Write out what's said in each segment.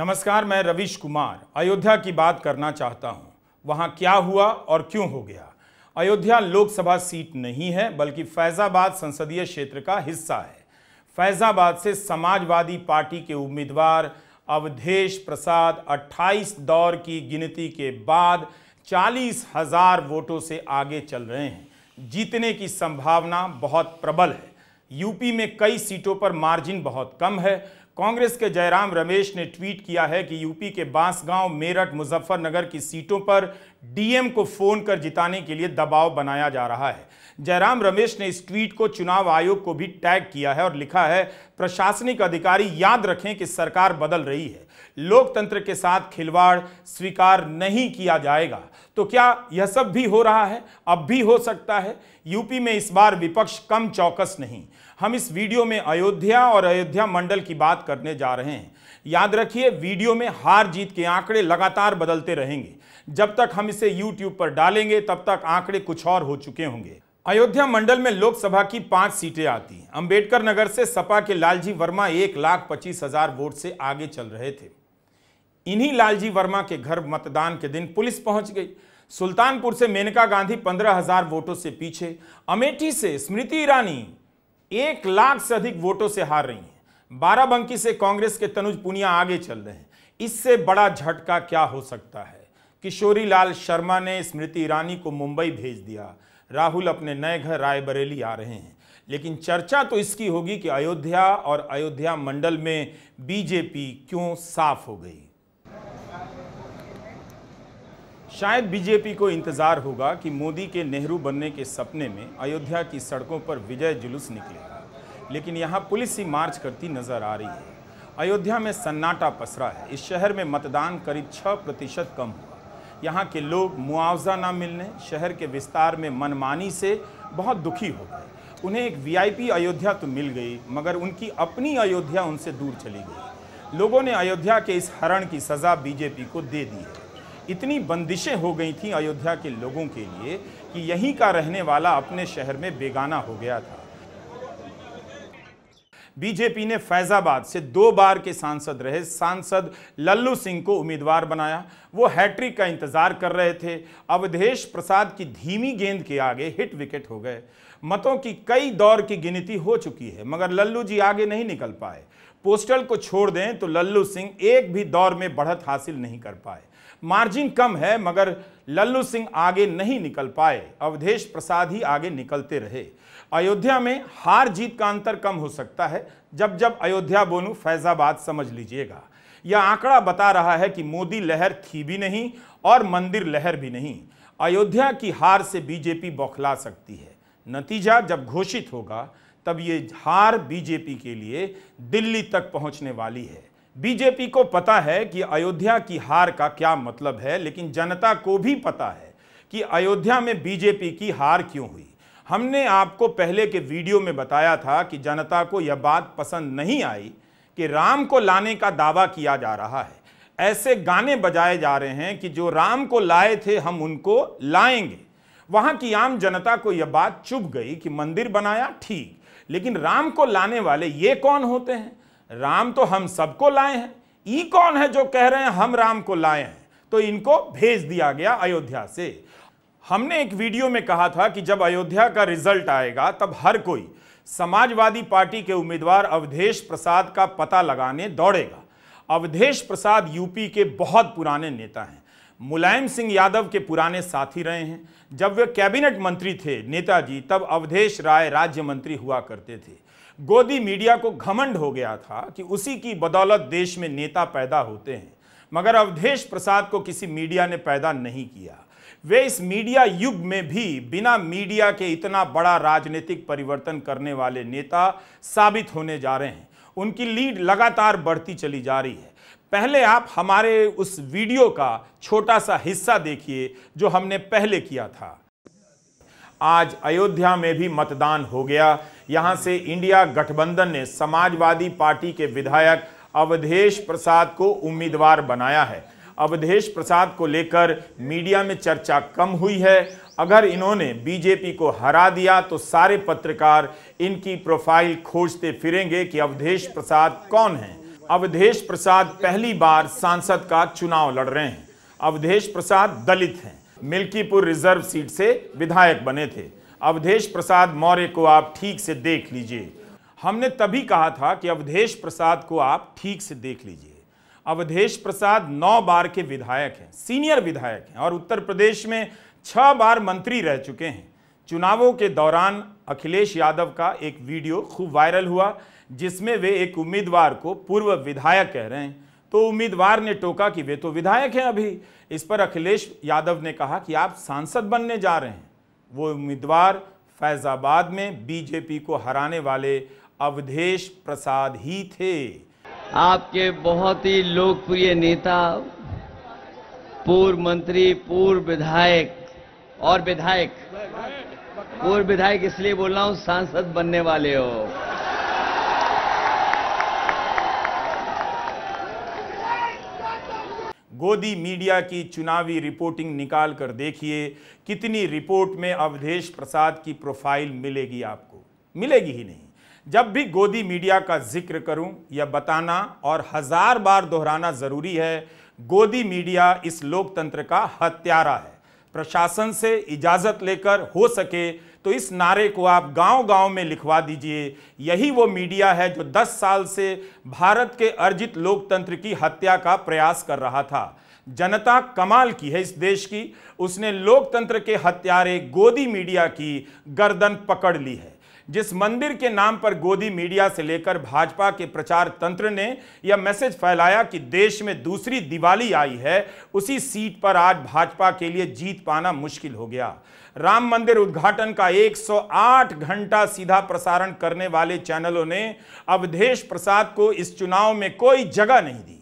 नमस्कार मैं रविश कुमार अयोध्या की बात करना चाहता हूँ वहाँ क्या हुआ और क्यों हो गया अयोध्या लोकसभा सीट नहीं है बल्कि फैज़ाबाद संसदीय क्षेत्र का हिस्सा है फैज़ाबाद से समाजवादी पार्टी के उम्मीदवार अवधेश प्रसाद 28 दौर की गिनती के बाद चालीस हजार वोटों से आगे चल रहे हैं जीतने की संभावना बहुत प्रबल है यूपी में कई सीटों पर मार्जिन बहुत कम है कांग्रेस के जयराम रमेश ने ट्वीट किया है कि यूपी के बांसगांव मेरठ मुजफ्फरनगर की सीटों पर डीएम को फोन कर जिताने के लिए दबाव बनाया जा रहा है जयराम रमेश ने इस ट्वीट को चुनाव आयोग को भी टैग किया है और लिखा है प्रशासनिक अधिकारी याद रखें कि सरकार बदल रही है लोकतंत्र के साथ खिलवाड़ स्वीकार नहीं किया जाएगा तो क्या यह सब भी हो रहा है अब भी हो सकता है यूपी में इस बार विपक्ष कम चौकस नहीं हम इस वीडियो में अयोध्या और अयोध्या मंडल की बात करने जा रहे हैं याद रखिए वीडियो में हार जीत के आंकड़े लगातार बदलते रहेंगे जब तक हम इसे यूट्यूब पर डालेंगे तब तक आंकड़े कुछ और हो चुके होंगे अयोध्या मंडल में लोकसभा की पांच सीटें आती हैं अंबेडकर नगर से सपा के लालजी वर्मा एक लाख पच्चीस हजार वोट से आगे चल रहे थे इन्हीं लालजी वर्मा के घर मतदान के दिन पुलिस पहुंच गई सुल्तानपुर से मेनका गांधी पंद्रह हजार वोटों से पीछे अमेठी से स्मृति ईरानी एक लाख से अधिक वोटों से हार रही हैं बाराबंकी से कांग्रेस के तनुज पुनिया आगे चल रहे हैं इससे बड़ा झटका क्या हो सकता है किशोरी लाल शर्मा ने स्मृति ईरानी को मुंबई भेज दिया राहुल अपने नए घर रायबरेली आ रहे हैं लेकिन चर्चा तो इसकी होगी कि अयोध्या और अयोध्या मंडल में बीजेपी क्यों साफ हो गई शायद बीजेपी को इंतज़ार होगा कि मोदी के नेहरू बनने के सपने में अयोध्या की सड़कों पर विजय जुलूस निकलेगा लेकिन यहाँ पुलिस ही मार्च करती नजर आ रही है अयोध्या में सन्नाटा पसरा है इस शहर में मतदान करीब छः प्रतिशत कम हुआ यहाँ के लोग मुआवजा ना मिलने शहर के विस्तार में मनमानी से बहुत दुखी हो गए उन्हें एक वीआईपी अयोध्या तो मिल गई मगर उनकी अपनी अयोध्या उनसे दूर चली गई लोगों ने अयोध्या के इस हरण की सज़ा बीजेपी को दे दी है इतनी बंदिशें हो गई थी अयोध्या के लोगों के लिए कि यहीं का रहने वाला अपने शहर में बेगाना हो गया था बीजेपी ने फैजाबाद से दो बार के सांसद रहे सांसद लल्लू सिंह को उम्मीदवार बनाया वो हैट्रिक का इंतजार कर रहे थे अवधेश प्रसाद की धीमी गेंद के आगे हिट विकेट हो गए मतों की कई दौर की गिनती हो चुकी है मगर लल्लू जी आगे नहीं निकल पाए पोस्टल को छोड़ दें तो लल्लू सिंह एक भी दौर में बढ़त हासिल नहीं कर पाए मार्जिन कम है मगर लल्लू सिंह आगे नहीं निकल पाए अवधेश प्रसाद ही आगे निकलते रहे अयोध्या में हार जीत का अंतर कम हो सकता है जब जब अयोध्या बोनू फैजाबाद समझ लीजिएगा यह आंकड़ा बता रहा है कि मोदी लहर थी भी नहीं और मंदिर लहर भी नहीं अयोध्या की हार से बीजेपी बौखला सकती है नतीजा जब घोषित होगा तब ये हार बीजेपी के लिए दिल्ली तक पहुंचने वाली है बीजेपी को पता है कि अयोध्या की हार का क्या मतलब है लेकिन जनता को भी पता है कि अयोध्या में बीजेपी की हार क्यों हुई हमने आपको पहले के वीडियो में बताया था कि जनता को यह बात पसंद नहीं आई कि राम को लाने का दावा किया जा रहा है ऐसे गाने बजाए जा रहे हैं कि जो राम को लाए थे हम उनको लाएंगे वहां की आम जनता को यह बात चुभ गई कि मंदिर बनाया ठीक लेकिन राम को लाने वाले ये कौन होते हैं राम तो हम सबको लाए हैं ई कौन है जो कह रहे हैं हम राम को लाए हैं तो इनको भेज दिया गया अयोध्या से हमने एक वीडियो में कहा था कि जब अयोध्या का रिजल्ट आएगा तब हर कोई समाजवादी पार्टी के उम्मीदवार अवधेश प्रसाद का पता लगाने दौड़ेगा अवधेश प्रसाद यूपी के बहुत पुराने नेता हैं मुलायम सिंह यादव के पुराने साथी रहे हैं जब वे कैबिनेट मंत्री थे नेताजी तब अवधेश राय राज्य मंत्री हुआ करते थे गोदी मीडिया को घमंड हो गया था कि उसी की बदौलत देश में नेता पैदा होते हैं मगर अवधेश प्रसाद को किसी मीडिया ने पैदा नहीं किया वे इस मीडिया युग में भी बिना मीडिया के इतना बड़ा राजनीतिक परिवर्तन करने वाले नेता साबित होने जा रहे हैं उनकी लीड लगातार बढ़ती चली जा रही है पहले आप हमारे उस वीडियो का छोटा सा हिस्सा देखिए जो हमने पहले किया था आज अयोध्या में भी मतदान हो गया यहाँ से इंडिया गठबंधन ने समाजवादी पार्टी के विधायक अवधेश प्रसाद को उम्मीदवार बनाया है अवधेश प्रसाद को लेकर मीडिया में चर्चा कम हुई है अगर इन्होंने बीजेपी को हरा दिया तो सारे पत्रकार इनकी प्रोफाइल खोजते फिरेंगे कि अवधेश प्रसाद कौन है अवधेश प्रसाद पहली बार सांसद का चुनाव लड़ रहे हैं अवधेश प्रसाद दलित हैं मिल्कीपुर रिजर्व सीट से विधायक बने थे अवधेश प्रसाद मौर्य को आप ठीक से देख लीजिए हमने तभी कहा था कि अवधेश प्रसाद को आप ठीक से देख लीजिए अवधेश प्रसाद नौ बार के विधायक हैं सीनियर विधायक हैं और उत्तर प्रदेश में छह बार मंत्री रह चुके हैं चुनावों के दौरान अखिलेश यादव का एक वीडियो खूब वायरल हुआ जिसमें वे एक उम्मीदवार को पूर्व विधायक कह रहे हैं तो उम्मीदवार ने टोका कि वे तो विधायक हैं अभी इस पर अखिलेश यादव ने कहा कि आप सांसद बनने जा रहे हैं वो उम्मीदवार फैजाबाद में बीजेपी को हराने वाले अवधेश प्रसाद ही थे आपके बहुत ही लोकप्रिय नेता पूर्व मंत्री पूर्व विधायक और विधायक पूर्व विधायक इसलिए बोल रहा हूँ सांसद बनने वाले हो गोदी मीडिया की चुनावी रिपोर्टिंग निकाल कर देखिए कितनी रिपोर्ट में अवधेश प्रसाद की प्रोफाइल मिलेगी आपको मिलेगी ही नहीं जब भी गोदी मीडिया का जिक्र करूं या बताना और हजार बार दोहराना जरूरी है गोदी मीडिया इस लोकतंत्र का हत्यारा है प्रशासन से इजाजत लेकर हो सके तो इस नारे को आप गांव-गांव में लिखवा दीजिए यही वो मीडिया है जो 10 साल से भारत के अर्जित लोकतंत्र की हत्या का प्रयास कर रहा था जनता कमाल की है इस देश की उसने लोकतंत्र के हत्यारे गोदी मीडिया की गर्दन पकड़ ली है जिस मंदिर के नाम पर गोदी मीडिया से लेकर भाजपा के प्रचार तंत्र ने यह मैसेज फैलाया कि देश में दूसरी दिवाली आई है उसी सीट पर आज भाजपा के लिए जीत पाना मुश्किल हो गया राम मंदिर उद्घाटन का 108 घंटा सीधा प्रसारण करने वाले चैनलों ने अवधेश प्रसाद को इस चुनाव में कोई जगह नहीं दी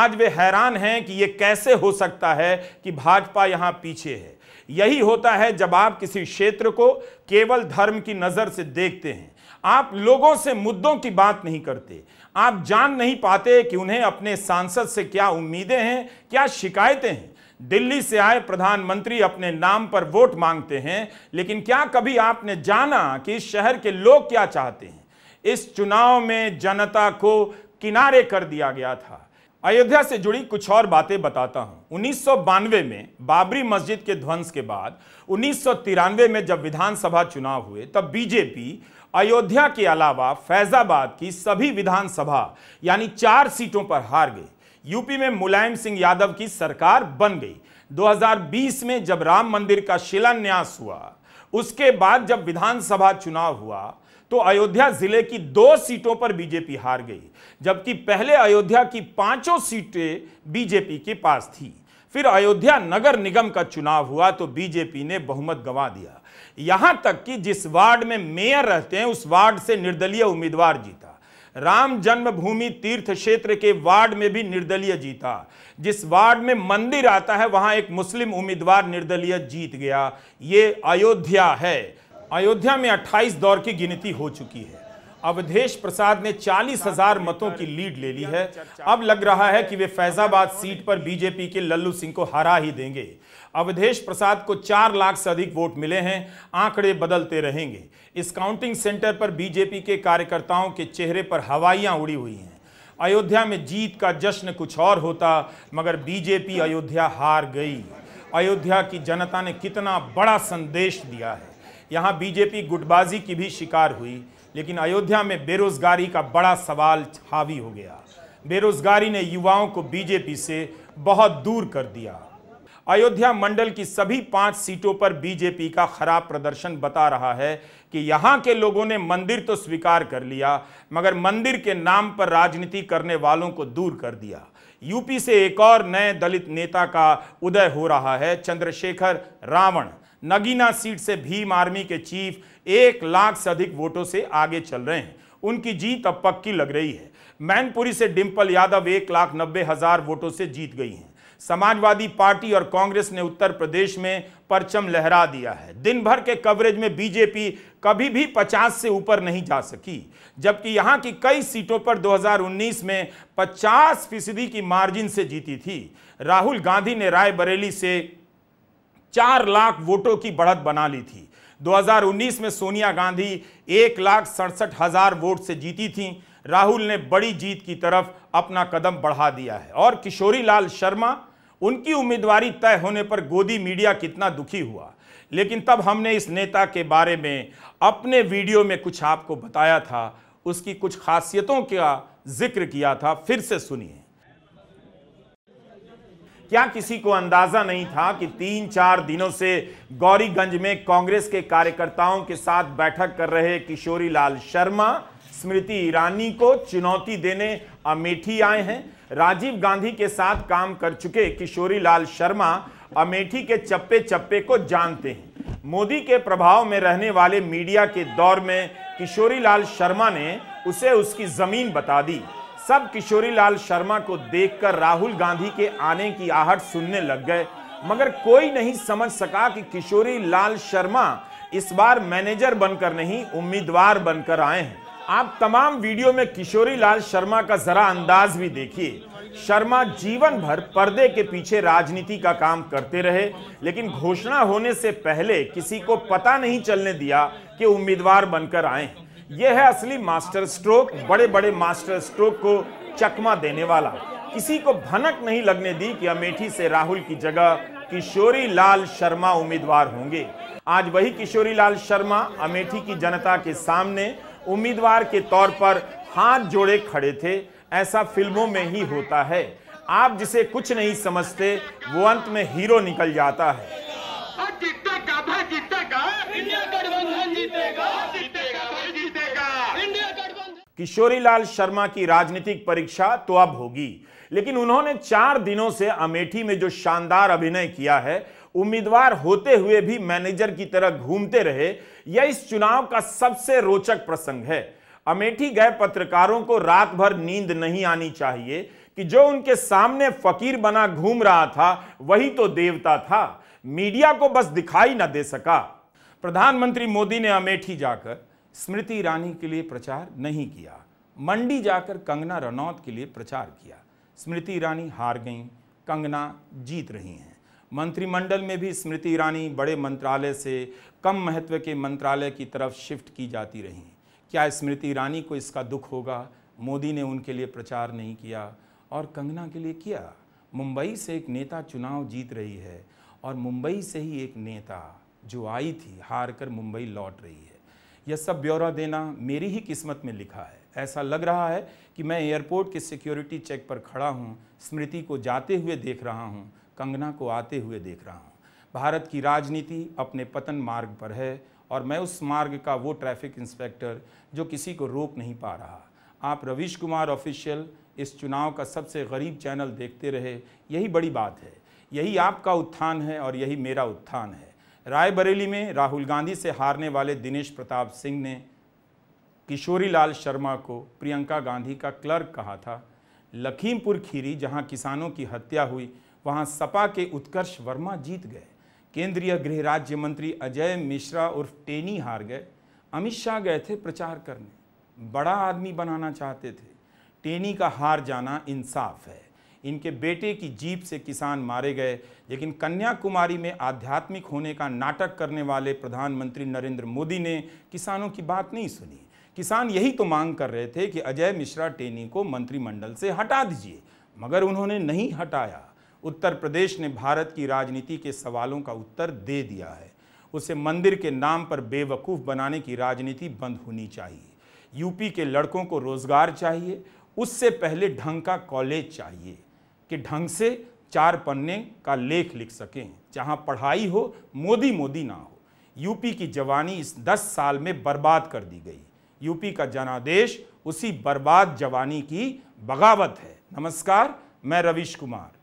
आज वे हैरान हैं कि ये कैसे हो सकता है कि भाजपा यहाँ पीछे है यही होता है जब आप किसी क्षेत्र को केवल धर्म की नज़र से देखते हैं आप लोगों से मुद्दों की बात नहीं करते आप जान नहीं पाते कि उन्हें अपने सांसद से क्या उम्मीदें हैं क्या शिकायतें हैं दिल्ली से आए प्रधानमंत्री अपने नाम पर वोट मांगते हैं लेकिन क्या कभी आपने जाना कि इस शहर के लोग क्या चाहते हैं इस चुनाव में जनता को किनारे कर दिया गया था अयोध्या से जुड़ी कुछ और बातें बताता हूं उन्नीस में बाबरी मस्जिद के ध्वंस के बाद उन्नीस में जब विधानसभा चुनाव हुए तब बीजेपी अयोध्या के अलावा फैजाबाद की सभी विधानसभा यानी चार सीटों पर हार गई यूपी में मुलायम सिंह यादव की सरकार बन गई 2020 में जब राम मंदिर का शिलान्यास हुआ उसके बाद जब विधानसभा चुनाव हुआ तो अयोध्या जिले की दो सीटों पर बीजेपी हार गई जबकि पहले अयोध्या की पांचों सीटें बीजेपी के पास थी फिर अयोध्या नगर निगम का चुनाव हुआ तो बीजेपी ने बहुमत गंवा दिया यहां तक कि जिस वार्ड में मेयर रहते हैं उस वार्ड से निर्दलीय उम्मीदवार जीता राम जन्मभूमि तीर्थ क्षेत्र के वार्ड में भी निर्दलीय जीता जिस वार्ड में मंदिर आता है वहां एक मुस्लिम उम्मीदवार निर्दलीय जीत गया ये अयोध्या है अयोध्या में 28 दौर की गिनती हो चुकी है अवधेश प्रसाद ने चालीस हजार मतों की लीड ले ली है अब लग रहा है कि वे फैजाबाद सीट पर बीजेपी के लल्लू सिंह को हरा ही देंगे अवधेश प्रसाद को चार लाख से अधिक वोट मिले हैं आंकड़े बदलते रहेंगे इस काउंटिंग सेंटर पर बीजेपी के कार्यकर्ताओं के चेहरे पर हवाइयाँ उड़ी हुई हैं अयोध्या में जीत का जश्न कुछ और होता मगर बीजेपी अयोध्या हार गई अयोध्या की जनता ने कितना बड़ा संदेश दिया है यहाँ बीजेपी गुटबाजी की भी शिकार हुई लेकिन अयोध्या में बेरोजगारी का बड़ा सवाल हावी हो गया बेरोजगारी ने युवाओं को बीजेपी से बहुत दूर कर दिया अयोध्या मंडल की सभी पांच सीटों पर बीजेपी का खराब प्रदर्शन बता रहा है कि यहाँ के लोगों ने मंदिर तो स्वीकार कर लिया मगर मंदिर के नाम पर राजनीति करने वालों को दूर कर दिया यूपी से एक और नए दलित नेता का उदय हो रहा है चंद्रशेखर रावण नगीना सीट से भीम आर्मी के चीफ एक लाख से अधिक वोटों से आगे चल रहे हैं उनकी जीत अब पक्की लग रही है मैनपुरी से डिम्पल यादव एक लाख नब्बे हजार वोटों से जीत गई हैं समाजवादी पार्टी और कांग्रेस ने उत्तर प्रदेश में परचम लहरा दिया है दिन भर के कवरेज में बीजेपी कभी भी 50 से ऊपर नहीं जा सकी जबकि यहां की कई सीटों पर 2019 में 50 फीसदी की मार्जिन से जीती थी राहुल गांधी ने रायबरेली से चार लाख वोटों की बढ़त बना ली थी 2019 में सोनिया गांधी एक लाख सड़सठ हजार वोट से जीती थी राहुल ने बड़ी जीत की तरफ अपना कदम बढ़ा दिया है और किशोरी लाल शर्मा उनकी उम्मीदवारी तय होने पर गोदी मीडिया कितना दुखी हुआ लेकिन तब हमने इस नेता के बारे में अपने वीडियो में कुछ आपको बताया था उसकी कुछ खासियतों का जिक्र किया था फिर से सुनिए क्या किसी को अंदाजा नहीं था कि तीन चार दिनों से गौरीगंज में कांग्रेस के कार्यकर्ताओं के साथ बैठक कर रहे किशोरी लाल शर्मा स्मृति ईरानी को चुनौती देने अमेठी आए हैं राजीव गांधी के साथ काम कर चुके किशोरी लाल शर्मा अमेठी के चप्पे चप्पे को जानते हैं मोदी के प्रभाव में रहने वाले मीडिया के दौर में किशोरी लाल शर्मा ने उसे उसकी जमीन बता दी सब किशोरी लाल शर्मा को देखकर राहुल गांधी के आने की आहट सुनने लग गए मगर कोई नहीं समझ सका कि किशोरी लाल शर्मा इस बार मैनेजर बनकर नहीं उम्मीदवार बनकर आए हैं आप तमाम वीडियो में किशोरी लाल शर्मा का जरा अंदाज भी देखिए शर्मा जीवन भर पर्दे के पीछे राजनीति का काम करते रहे लेकिन घोषणा होने से पहले किसी को पता नहीं चलने दिया कि उम्मीदवार बनकर आए हैं यह है असली मास्टर स्ट्रोक बड़े बड़े मास्टर स्ट्रोक को चकमा देने वाला किसी को भनक नहीं लगने दी कि अमेठी से राहुल की जगह किशोरी लाल शर्मा उम्मीदवार होंगे आज वही किशोरी लाल शर्मा अमेठी की जनता के सामने उम्मीदवार के तौर पर हाथ जोड़े खड़े थे ऐसा फिल्मों में ही होता है आप जिसे कुछ नहीं समझते वो अंत में हीरो निकल जाता है किशोरीलाल शर्मा की राजनीतिक परीक्षा तो अब होगी लेकिन उन्होंने चार दिनों से अमेठी में जो शानदार अभिनय किया है उम्मीदवार होते हुए भी मैनेजर की तरह घूमते रहे यह इस चुनाव का सबसे रोचक प्रसंग है अमेठी गए पत्रकारों को रात भर नींद नहीं आनी चाहिए कि जो उनके सामने फकीर बना घूम रहा था वही तो देवता था मीडिया को बस दिखाई ना दे सका प्रधानमंत्री मोदी ने अमेठी जाकर स्मृति ईरानी के लिए प्रचार नहीं किया मंडी जाकर कंगना रनौत के लिए प्रचार किया स्मृति ईरानी हार गईं कंगना जीत रही हैं मंत्रिमंडल में भी स्मृति ईरानी बड़े मंत्रालय से कम महत्व के मंत्रालय की तरफ शिफ्ट की जाती रहीं क्या स्मृति ईरानी को इसका दुख होगा मोदी ने उनके लिए प्रचार नहीं किया और कंगना के लिए किया मुंबई से एक नेता चुनाव जीत रही है और मुंबई से ही एक नेता जो आई थी हार कर मुंबई लौट रही है यह सब ब्यौरा देना मेरी ही किस्मत में लिखा है ऐसा लग रहा है कि मैं एयरपोर्ट के सिक्योरिटी चेक पर खड़ा हूँ स्मृति को जाते हुए देख रहा हूँ कंगना को आते हुए देख रहा हूँ भारत की राजनीति अपने पतन मार्ग पर है और मैं उस मार्ग का वो ट्रैफिक इंस्पेक्टर जो किसी को रोक नहीं पा रहा आप रवीश कुमार ऑफिशियल इस चुनाव का सबसे गरीब चैनल देखते रहे यही बड़ी बात है यही आपका उत्थान है और यही मेरा उत्थान है रायबरेली में राहुल गांधी से हारने वाले दिनेश प्रताप सिंह ने किशोरी लाल शर्मा को प्रियंका गांधी का क्लर्क कहा था लखीमपुर खीरी जहां किसानों की हत्या हुई वहां सपा के उत्कर्ष वर्मा जीत गए केंद्रीय गृह राज्य मंत्री अजय मिश्रा उर्फ टेनी हार गए अमित शाह गए थे प्रचार करने बड़ा आदमी बनाना चाहते थे टेनी का हार जाना इंसाफ है इनके बेटे की जीप से किसान मारे गए लेकिन कन्याकुमारी में आध्यात्मिक होने का नाटक करने वाले प्रधानमंत्री नरेंद्र मोदी ने किसानों की बात नहीं सुनी किसान यही तो मांग कर रहे थे कि अजय मिश्रा टेनी को मंत्रिमंडल से हटा दीजिए मगर उन्होंने नहीं हटाया उत्तर प्रदेश ने भारत की राजनीति के सवालों का उत्तर दे दिया है उसे मंदिर के नाम पर बेवकूफ़ बनाने की राजनीति बंद होनी चाहिए यूपी के लड़कों को रोज़गार चाहिए उससे पहले ढंग का कॉलेज चाहिए कि ढंग से चार पन्ने का लेख लिख सकें जहां पढ़ाई हो मोदी मोदी ना हो यूपी की जवानी इस दस साल में बर्बाद कर दी गई यूपी का जनादेश उसी बर्बाद जवानी की बगावत है नमस्कार मैं रविश कुमार